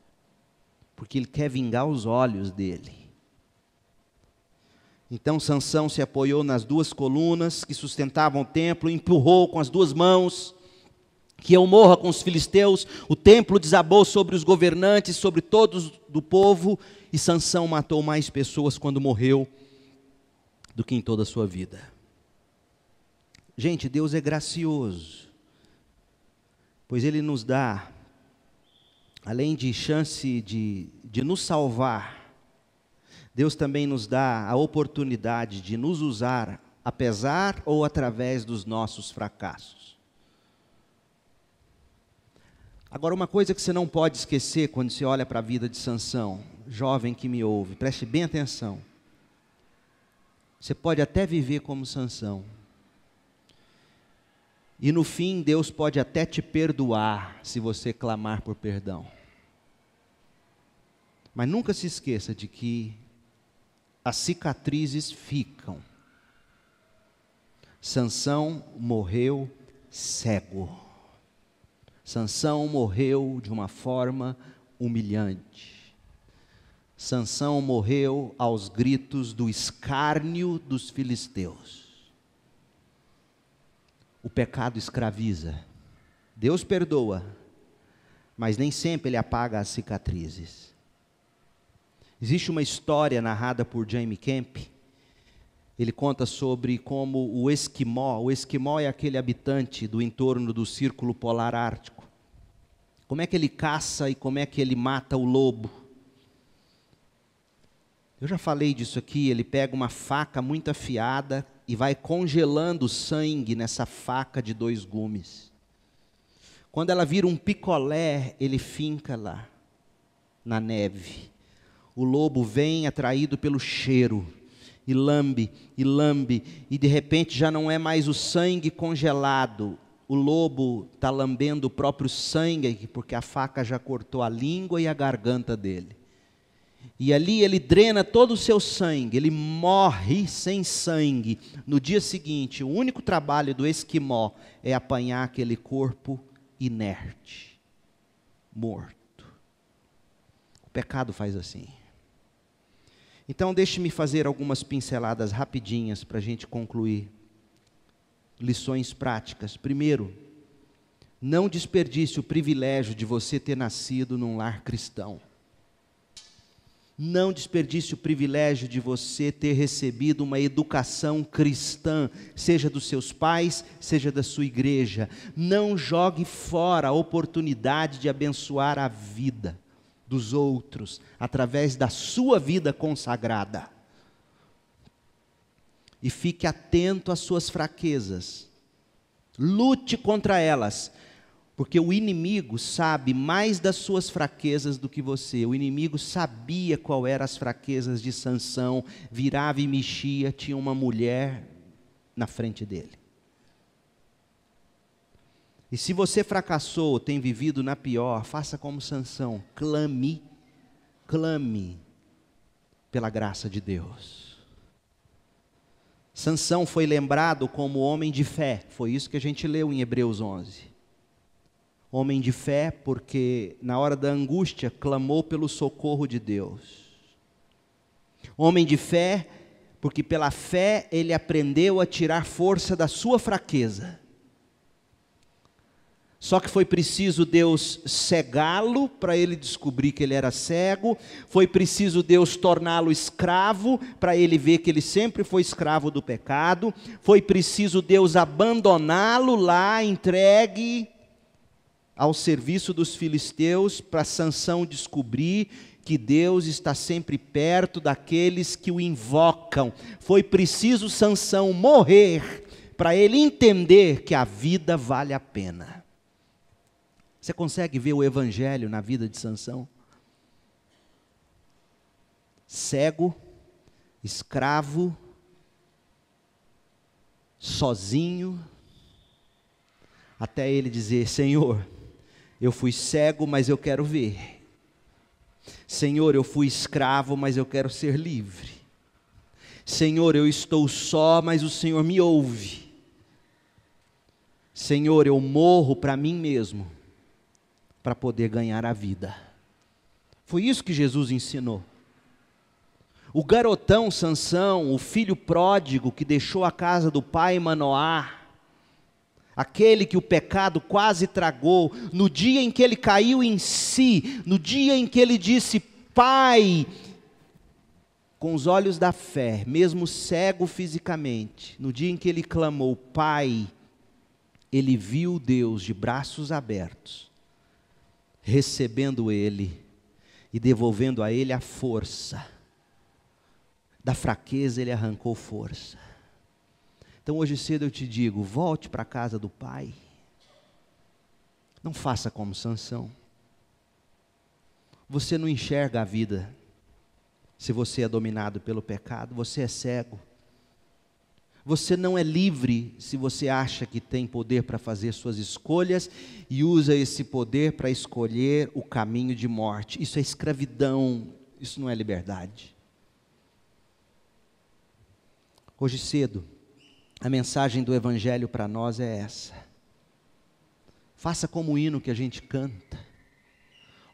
Porque ele quer vingar os olhos dele. Então Sansão se apoiou nas duas colunas que sustentavam o templo, empurrou com as duas mãos, que eu morra com os filisteus. O templo desabou sobre os governantes, sobre todos do povo, e Sansão matou mais pessoas quando morreu do que em toda a sua vida. Gente, Deus é gracioso pois ele nos dá, além de chance de, de nos salvar, Deus também nos dá a oportunidade de nos usar, apesar ou através dos nossos fracassos. Agora, uma coisa que você não pode esquecer quando você olha para a vida de Sansão, jovem que me ouve, preste bem atenção. Você pode até viver como Sansão, e no fim, Deus pode até te perdoar se você clamar por perdão. Mas nunca se esqueça de que as cicatrizes ficam. Sansão morreu cego. Sansão morreu de uma forma humilhante. Sansão morreu aos gritos do escárnio dos filisteus. O pecado escraviza. Deus perdoa, mas nem sempre ele apaga as cicatrizes. Existe uma história narrada por Jamie Kemp. Ele conta sobre como o esquimó, o esquimó é aquele habitante do entorno do círculo polar ártico. Como é que ele caça e como é que ele mata o lobo? Eu já falei disso aqui, ele pega uma faca muito afiada, e vai congelando sangue nessa faca de dois gumes. Quando ela vira um picolé, ele finca lá, na neve. O lobo vem atraído pelo cheiro, e lambe, e lambe, e de repente já não é mais o sangue congelado. O lobo está lambendo o próprio sangue, porque a faca já cortou a língua e a garganta dele. E ali ele drena todo o seu sangue, ele morre sem sangue. No dia seguinte, o único trabalho do esquimó é apanhar aquele corpo inerte, morto. O pecado faz assim. Então, deixe-me fazer algumas pinceladas rapidinhas para a gente concluir. Lições práticas. Primeiro, não desperdice o privilégio de você ter nascido num lar cristão. Não desperdice o privilégio de você ter recebido uma educação cristã, seja dos seus pais, seja da sua igreja. Não jogue fora a oportunidade de abençoar a vida dos outros através da sua vida consagrada. E fique atento às suas fraquezas. Lute contra elas, porque o inimigo sabe mais das suas fraquezas do que você. O inimigo sabia qual eram as fraquezas de Sansão. Virava e mexia, tinha uma mulher na frente dele. E se você fracassou, tem vivido na pior, faça como Sansão, clame, clame pela graça de Deus. Sansão foi lembrado como homem de fé, foi isso que a gente leu em Hebreus 11 homem de fé, porque na hora da angústia clamou pelo socorro de Deus. Homem de fé, porque pela fé ele aprendeu a tirar força da sua fraqueza. Só que foi preciso Deus cegá-lo para ele descobrir que ele era cego, foi preciso Deus torná-lo escravo para ele ver que ele sempre foi escravo do pecado, foi preciso Deus abandoná-lo lá entregue ao serviço dos filisteus para Sansão descobrir que Deus está sempre perto daqueles que o invocam. Foi preciso Sansão morrer para ele entender que a vida vale a pena. Você consegue ver o evangelho na vida de Sansão? Cego, escravo, sozinho, até ele dizer: Senhor, eu fui cego, mas eu quero ver. Senhor, eu fui escravo, mas eu quero ser livre. Senhor, eu estou só, mas o Senhor me ouve. Senhor, eu morro para mim mesmo, para poder ganhar a vida. Foi isso que Jesus ensinou. O garotão Sansão, o filho pródigo que deixou a casa do pai Manoá, Aquele que o pecado quase tragou, no dia em que ele caiu em si, no dia em que ele disse: Pai, com os olhos da fé, mesmo cego fisicamente, no dia em que ele clamou: Pai, ele viu Deus de braços abertos, recebendo ele e devolvendo a ele a força. Da fraqueza ele arrancou força. Então hoje cedo eu te digo, volte para a casa do Pai. Não faça como Sansão. Você não enxerga a vida se você é dominado pelo pecado, você é cego. Você não é livre se você acha que tem poder para fazer suas escolhas e usa esse poder para escolher o caminho de morte. Isso é escravidão, isso não é liberdade. Hoje cedo, a mensagem do Evangelho para nós é essa. Faça como o hino que a gente canta.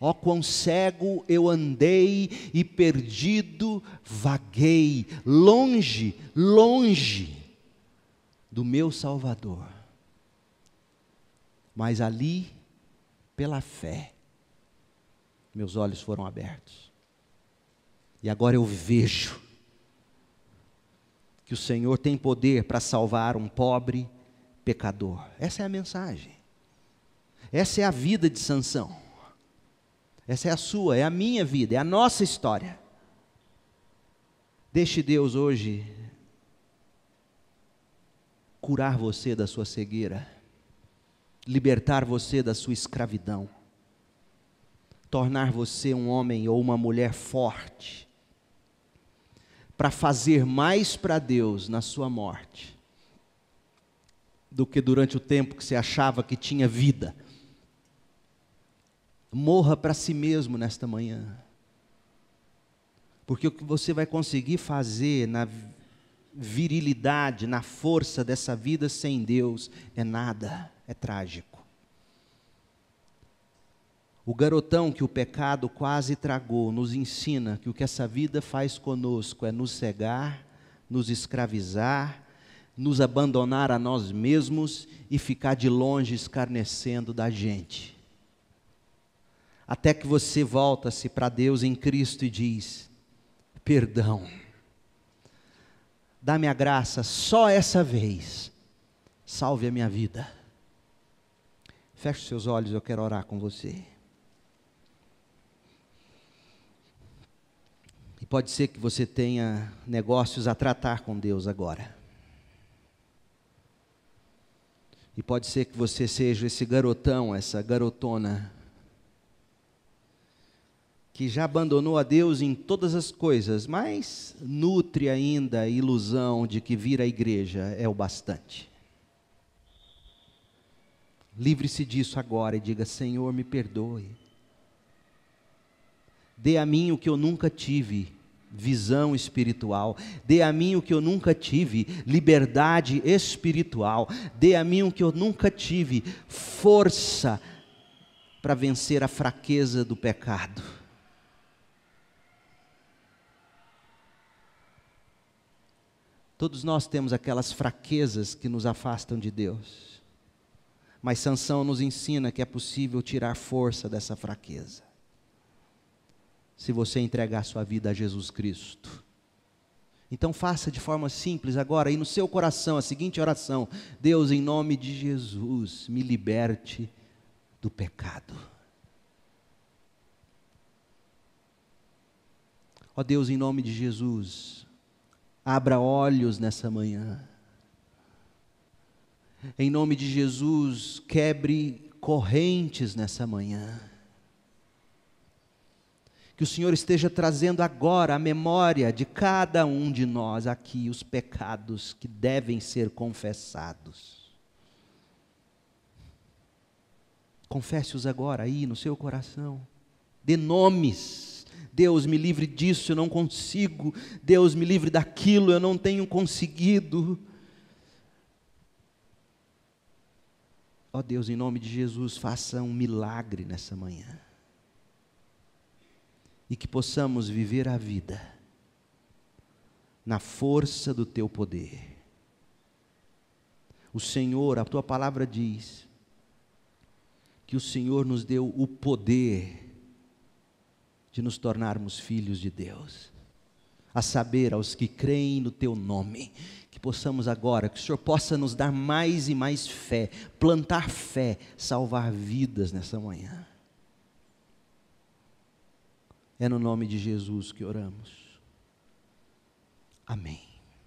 Ó oh, quão cego eu andei e perdido vaguei, longe, longe do meu Salvador. Mas ali, pela fé, meus olhos foram abertos. E agora eu vejo que o Senhor tem poder para salvar um pobre pecador. Essa é a mensagem. Essa é a vida de Sansão. Essa é a sua, é a minha vida, é a nossa história. Deixe Deus hoje curar você da sua cegueira, libertar você da sua escravidão, tornar você um homem ou uma mulher forte para fazer mais para Deus na sua morte do que durante o tempo que você achava que tinha vida. Morra para si mesmo nesta manhã. Porque o que você vai conseguir fazer na virilidade, na força dessa vida sem Deus, é nada, é trágico. O garotão que o pecado quase tragou nos ensina que o que essa vida faz conosco é nos cegar, nos escravizar, nos abandonar a nós mesmos e ficar de longe escarnecendo da gente. Até que você volta-se para Deus em Cristo e diz: Perdão, dá-me a graça só essa vez, salve a minha vida. Feche seus olhos, eu quero orar com você. pode ser que você tenha negócios a tratar com Deus agora. E pode ser que você seja esse garotão, essa garotona, que já abandonou a Deus em todas as coisas, mas nutre ainda a ilusão de que vir à igreja é o bastante. Livre-se disso agora e diga: Senhor, me perdoe. Dê a mim o que eu nunca tive visão espiritual, dê a mim o que eu nunca tive, liberdade espiritual, dê a mim o que eu nunca tive, força para vencer a fraqueza do pecado. Todos nós temos aquelas fraquezas que nos afastam de Deus. Mas Sansão nos ensina que é possível tirar força dessa fraqueza se você entregar sua vida a Jesus Cristo. Então faça de forma simples agora e no seu coração a seguinte oração: Deus, em nome de Jesus, me liberte do pecado. Ó Deus, em nome de Jesus, abra olhos nessa manhã. Em nome de Jesus, quebre correntes nessa manhã que o Senhor esteja trazendo agora a memória de cada um de nós aqui os pecados que devem ser confessados. Confesse-os agora aí no seu coração. Dê nomes. Deus me livre disso, eu não consigo. Deus me livre daquilo, eu não tenho conseguido. Ó oh Deus, em nome de Jesus, faça um milagre nessa manhã e que possamos viver a vida na força do teu poder. O Senhor, a tua palavra diz que o Senhor nos deu o poder de nos tornarmos filhos de Deus. A saber, aos que creem no teu nome, que possamos agora, que o Senhor possa nos dar mais e mais fé, plantar fé, salvar vidas nessa manhã. É no nome de Jesus que oramos. Amém.